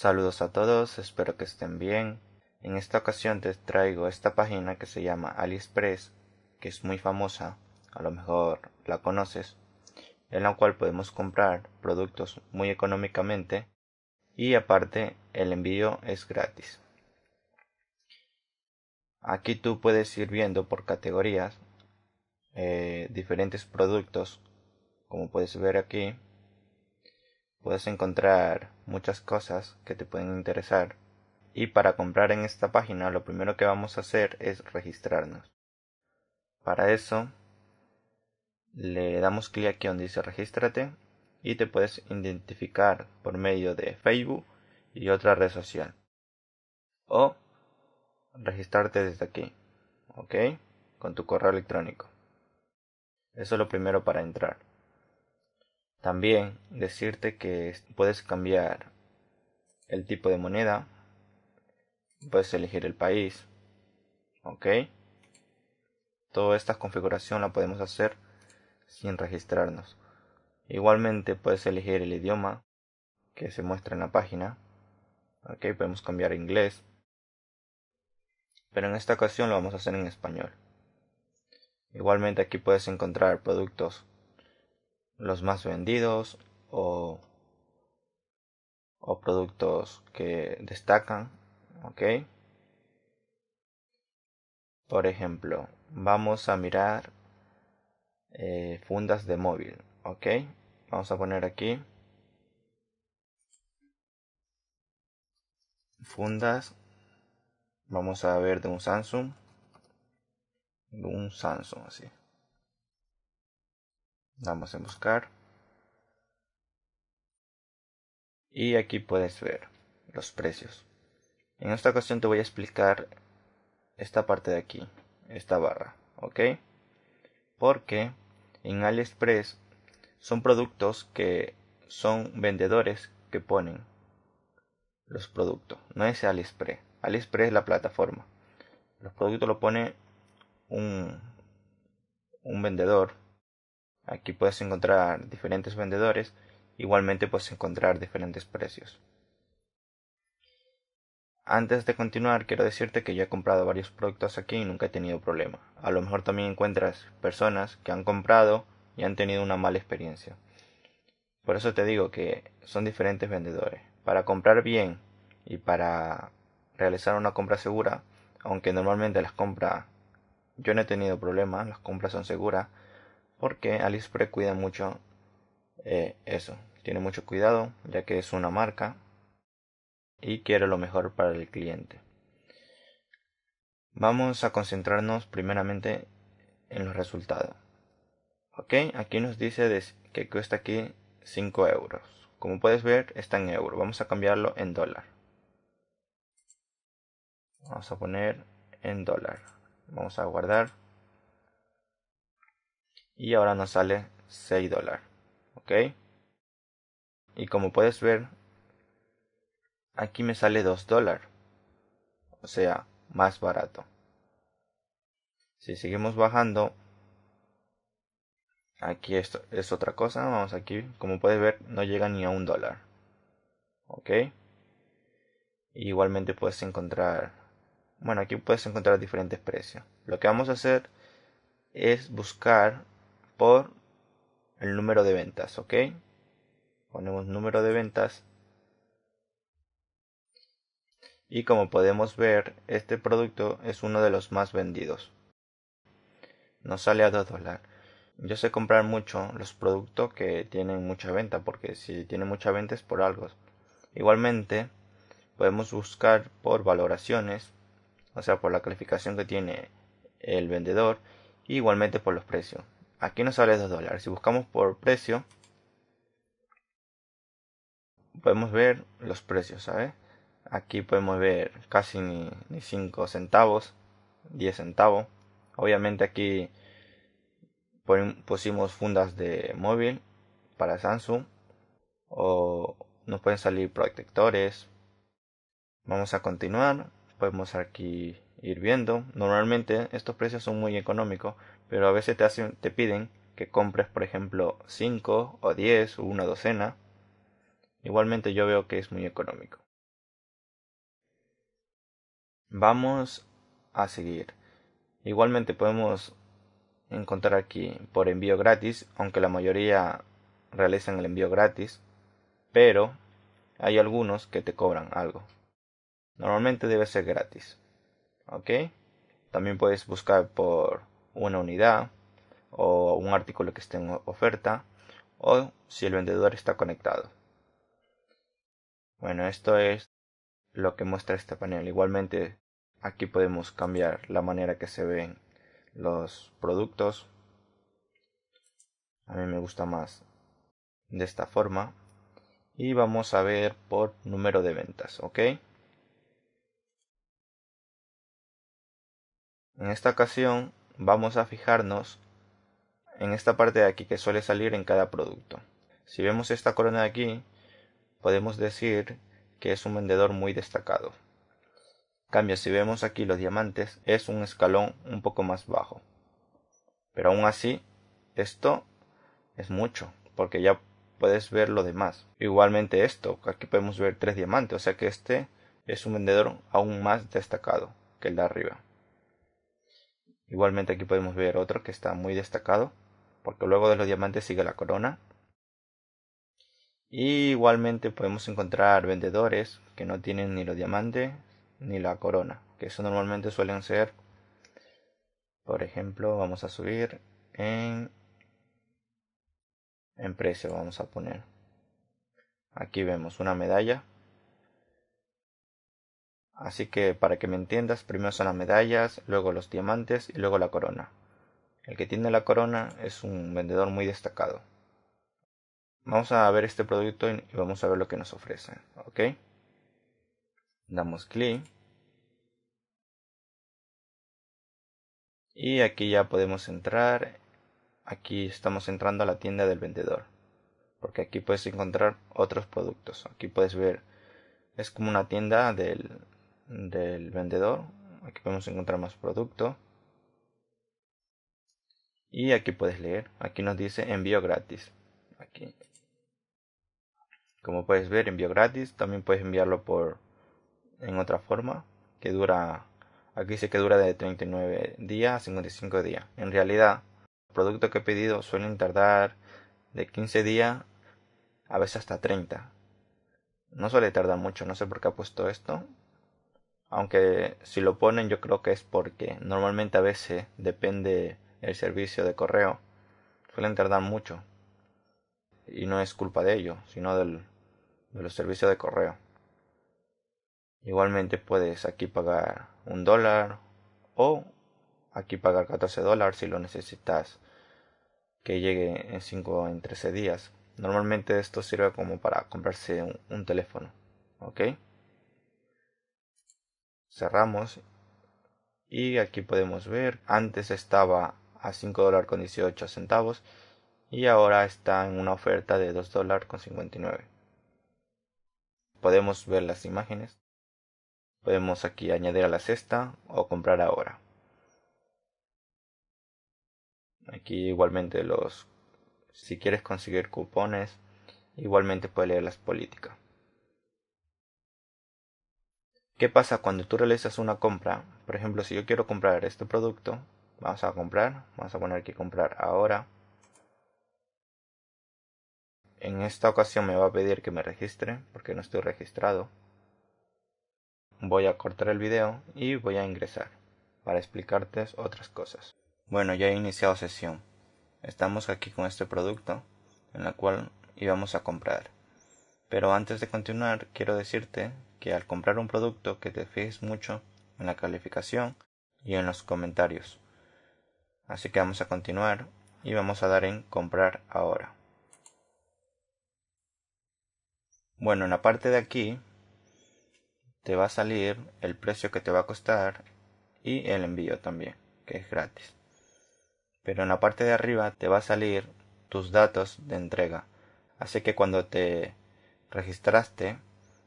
Saludos a todos, espero que estén bien. En esta ocasión te traigo esta página que se llama AliExpress, que es muy famosa, a lo mejor la conoces, en la cual podemos comprar productos muy económicamente y aparte el envío es gratis. Aquí tú puedes ir viendo por categorías eh, diferentes productos, como puedes ver aquí, puedes encontrar muchas cosas que te pueden interesar. Y para comprar en esta página lo primero que vamos a hacer es registrarnos. Para eso le damos clic aquí donde dice regístrate y te puedes identificar por medio de Facebook y otra red social. O registrarte desde aquí, ¿ok? Con tu correo electrónico. Eso es lo primero para entrar. También decirte que puedes cambiar el tipo de moneda, puedes elegir el país, ¿ok? Toda esta configuración la podemos hacer sin registrarnos. Igualmente puedes elegir el idioma que se muestra en la página. Ok, podemos cambiar a inglés. Pero en esta ocasión lo vamos a hacer en español. Igualmente aquí puedes encontrar productos los más vendidos o, productos que destacan, ¿ok? Por ejemplo, vamos a mirar eh, fundas de móvil, ¿ok? Vamos a poner aquí fundas. Vamos a ver de un Samsung. De un Samsung así. Vamos a buscar. Y aquí puedes ver los precios. En esta ocasión te voy a explicar esta parte de aquí, esta barra, ¿ok? Porque en AliExpress son productos que son vendedores que ponen los productos. No es AliExpress. AliExpress es la plataforma. Los productos lo pone un, un vendedor Aquí puedes encontrar diferentes vendedores, igualmente puedes encontrar diferentes precios. Antes de continuar, quiero decirte que yo he comprado varios productos aquí y nunca he tenido problema. A lo mejor también encuentras personas que han comprado y han tenido una mala experiencia. Por eso te digo que son diferentes vendedores. Para comprar bien y para realizar una compra segura, aunque normalmente las compras yo no he tenido problemas, las compras son seguras, porque Alice cuida mucho eh, eso, tiene mucho cuidado ya que es una marca y quiere lo mejor para el cliente. Vamos a concentrarnos primeramente en los resultados. Ok, aquí nos dice que cuesta aquí 5 euros. Como puedes ver está en euro, vamos a cambiarlo en dólar. Vamos a poner en dólar. Vamos a guardar y ahora nos sale 6 dólares ok y como puedes ver aquí me sale 2 dólares o sea más barato si seguimos bajando aquí esto es otra cosa vamos aquí como puedes ver no llega ni a un dólar ok igualmente puedes encontrar bueno aquí puedes encontrar diferentes precios lo que vamos a hacer es buscar por el número de ventas, ¿ok? Ponemos número de ventas. Y como podemos ver, este producto es uno de los más vendidos. Nos sale a 2 dólares. Yo sé comprar mucho los productos que tienen mucha venta, porque si tienen mucha venta es por algo. Igualmente, podemos buscar por valoraciones, o sea, por la calificación que tiene el vendedor, igualmente por los precios. Aquí nos sale 2 dólares. Si buscamos por precio, podemos ver los precios, ¿sabes? Aquí podemos ver casi ni, ni 5 centavos, 10 centavos. Obviamente aquí pusimos fundas de móvil para Samsung o nos pueden salir protectores. Vamos a continuar. Podemos aquí ir viendo. Normalmente estos precios son muy económicos pero a veces te, hacen, te piden que compres, por ejemplo, 5 o 10 o una docena. Igualmente yo veo que es muy económico. Vamos a seguir. Igualmente podemos encontrar aquí por envío gratis, aunque la mayoría realizan el envío gratis, pero hay algunos que te cobran algo. Normalmente debe ser gratis. ¿Ok? También puedes buscar por una unidad o un artículo que esté en oferta o si el vendedor está conectado. Bueno, esto es lo que muestra este panel. Igualmente aquí podemos cambiar la manera que se ven los productos. A mí me gusta más de esta forma. Y vamos a ver por número de ventas, ¿ok? En esta ocasión vamos a fijarnos en esta parte de aquí que suele salir en cada producto. Si vemos esta corona de aquí, podemos decir que es un vendedor muy destacado. En cambio, si vemos aquí los diamantes, es un escalón un poco más bajo. Pero aún así, esto es mucho, porque ya puedes ver lo demás. Igualmente esto, aquí podemos ver tres diamantes, o sea que este es un vendedor aún más destacado que el de arriba. Igualmente aquí podemos ver otro que está muy destacado, porque luego de los diamantes sigue la corona. Y igualmente podemos encontrar vendedores que no tienen ni los diamantes ni la corona, que eso normalmente suelen ser, por ejemplo, vamos a subir en, en precio, vamos a poner. Aquí vemos una medalla Así que, para que me entiendas, primero son las medallas, luego los diamantes y luego la corona. El que tiene la corona es un vendedor muy destacado. Vamos a ver este producto y vamos a ver lo que nos ofrece, ¿ok? Damos clic. Y aquí ya podemos entrar. Aquí estamos entrando a la tienda del vendedor. Porque aquí puedes encontrar otros productos. Aquí puedes ver. Es como una tienda del, del vendedor. Aquí podemos encontrar más producto. Y aquí puedes leer. Aquí nos dice envío gratis. Aquí. Como puedes ver, envío gratis. También puedes enviarlo por en otra forma. Que dura. Aquí dice que dura de 39 días a 55 días. En realidad, los productos que he pedido suelen tardar de 15 días a veces hasta 30. No suele tardar mucho, no sé por qué ha puesto esto, aunque si lo ponen yo creo que es porque normalmente a veces depende el servicio de correo suelen tardar mucho y no es culpa de ello sino del, de los servicios de correo igualmente puedes aquí pagar un dólar o aquí pagar 14 dólares si lo necesitas que llegue en 5 en 13 días normalmente esto sirve como para comprarse un, un teléfono ok cerramos y aquí podemos ver antes estaba a $5.18 dólares con 18 centavos y ahora está en una oferta de $2.59. dólares con podemos ver las imágenes podemos aquí añadir a la cesta o comprar ahora aquí igualmente los si quieres conseguir cupones igualmente puedes leer las políticas ¿Qué pasa cuando tú realizas una compra? Por ejemplo, si yo quiero comprar este producto, vamos a comprar, vamos a poner que comprar ahora. En esta ocasión me va a pedir que me registre porque no estoy registrado. Voy a cortar el video y voy a ingresar para explicarte otras cosas. Bueno, ya he iniciado sesión. Estamos aquí con este producto en la cual íbamos a comprar. Pero antes de continuar, quiero decirte que al comprar un producto que te fijes mucho en la calificación y en los comentarios. Así que vamos a continuar y vamos a dar en comprar ahora. Bueno, en la parte de aquí te va a salir el precio que te va a costar y el envío también, que es gratis. Pero en la parte de arriba te va a salir tus datos de entrega. Así que cuando te registraste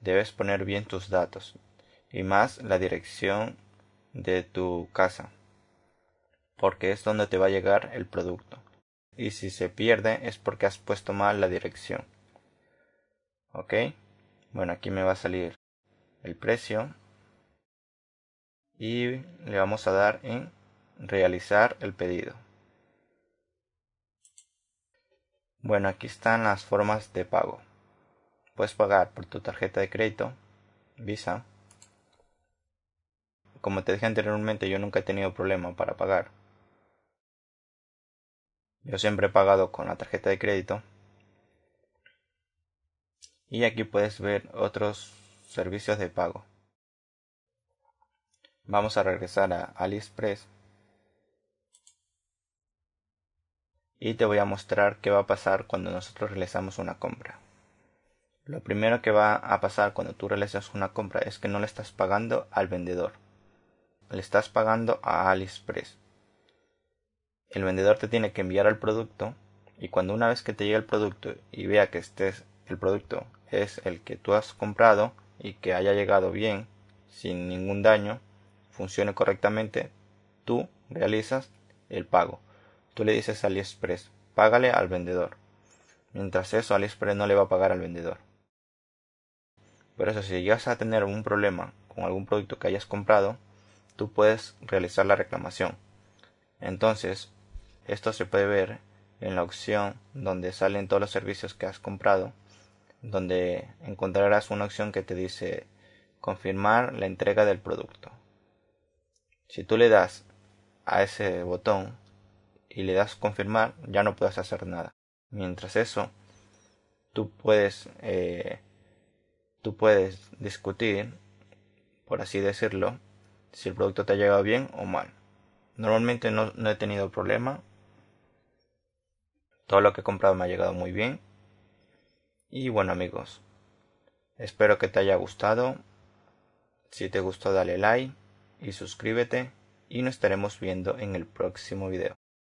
debes poner bien tus datos y más la dirección de tu casa porque es donde te va a llegar el producto y si se pierde es porque has puesto mal la dirección ok bueno aquí me va a salir el precio y le vamos a dar en realizar el pedido bueno aquí están las formas de pago Puedes pagar por tu tarjeta de crédito, Visa. Como te dije anteriormente, yo nunca he tenido problema para pagar. Yo siempre he pagado con la tarjeta de crédito. Y aquí puedes ver otros servicios de pago. Vamos a regresar a AliExpress. Y te voy a mostrar qué va a pasar cuando nosotros realizamos una compra. Lo primero que va a pasar cuando tú realizas una compra es que no le estás pagando al vendedor. Le estás pagando a AliExpress. El vendedor te tiene que enviar el producto y cuando una vez que te llegue el producto y vea que estés, el producto es el que tú has comprado y que haya llegado bien, sin ningún daño, funcione correctamente, tú realizas el pago. Tú le dices a AliExpress, págale al vendedor. Mientras eso, AliExpress no le va a pagar al vendedor. Pero eso, si llegas a tener un problema con algún producto que hayas comprado, tú puedes realizar la reclamación. Entonces, esto se puede ver en la opción donde salen todos los servicios que has comprado, donde encontrarás una opción que te dice confirmar la entrega del producto. Si tú le das a ese botón y le das confirmar, ya no puedes hacer nada. Mientras eso, tú puedes eh, tú puedes discutir, por así decirlo, si el producto te ha llegado bien o mal. Normalmente no, he tenido problema. Todo lo que he comprado me ha llegado muy bien. Y bueno amigos, espero que te haya gustado. Si te gustó dale like y suscríbete y nos estaremos viendo en el próximo video.